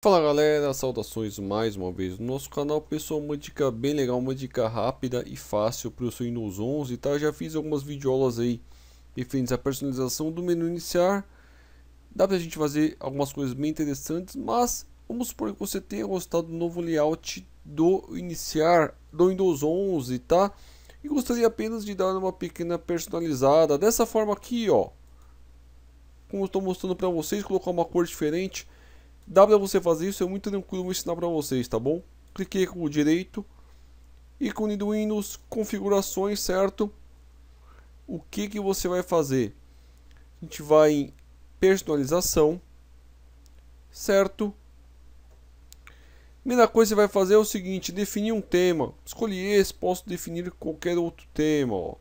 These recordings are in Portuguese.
Fala galera, saudações mais uma vez no nosso canal Pessoal, uma dica bem legal, uma dica rápida e fácil para o seu Windows 11 tá? Já fiz algumas videoaulas aí referentes à personalização do menu iniciar Dá para a gente fazer algumas coisas bem interessantes, mas vamos supor que você tenha gostado do novo layout do iniciar do Windows 11, tá? E gostaria apenas de dar uma pequena personalizada, dessa forma aqui ó Como estou mostrando para vocês, colocar uma cor diferente Dá para você fazer isso, é muito tranquilo, vou ensinar para vocês, tá bom? Cliquei com o direito, ícone do Windows, configurações, certo? O que, que você vai fazer? A gente vai em personalização, certo? Primeira coisa que você vai fazer é o seguinte, definir um tema. Escolhi esse, posso definir qualquer outro tema, ó.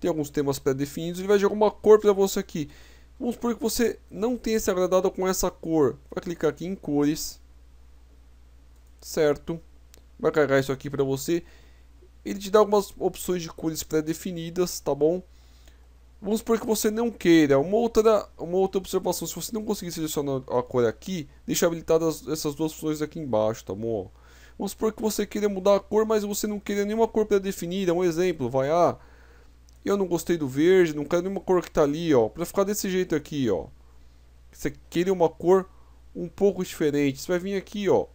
Tem alguns temas pré-definidos, ele vai jogar uma cor para você aqui. Vamos supor que você não tem esse agradado com essa cor. Vai clicar aqui em cores. Certo. Vai carregar isso aqui para você. Ele te dá algumas opções de cores pré-definidas, tá bom? Vamos supor que você não queira. Uma outra, uma outra observação, se você não conseguir selecionar a cor aqui, deixa habilitadas essas duas opções aqui embaixo, tá bom? Vamos supor que você queira mudar a cor, mas você não queira nenhuma cor pré-definida. Um exemplo, vai, ah, eu não gostei do verde, não quero nenhuma cor que tá ali, ó. Pra ficar desse jeito aqui, ó. Você queria uma cor um pouco diferente. Você vai vir aqui, ó.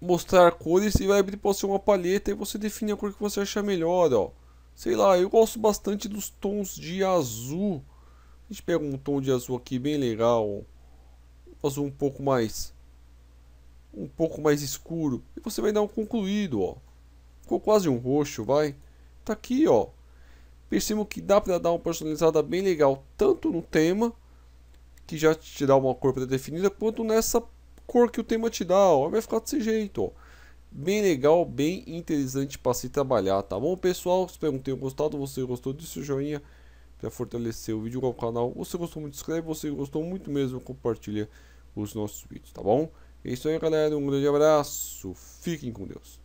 Mostrar cores e vai abrir para você uma palheta e você define a cor que você achar melhor, ó. Sei lá, eu gosto bastante dos tons de azul. A gente pega um tom de azul aqui bem legal. Um azul um pouco mais... Um pouco mais escuro. E você vai dar um concluído, ó. Ficou quase um roxo, vai. Tá aqui, ó. percebo que dá para dar uma personalizada bem legal, tanto no tema, que já te dá uma cor pré-definida, quanto nessa cor que o tema te dá, ó. Vai ficar desse jeito, ó. Bem legal, bem interessante para se trabalhar, tá bom, pessoal? Espero que tenham gostado. Você gostou o joinha? Para fortalecer o vídeo com o canal. Você gostou muito, inscreve. Você gostou muito mesmo, compartilha os nossos vídeos, tá bom? É isso aí, galera. Um grande abraço. Fiquem com Deus.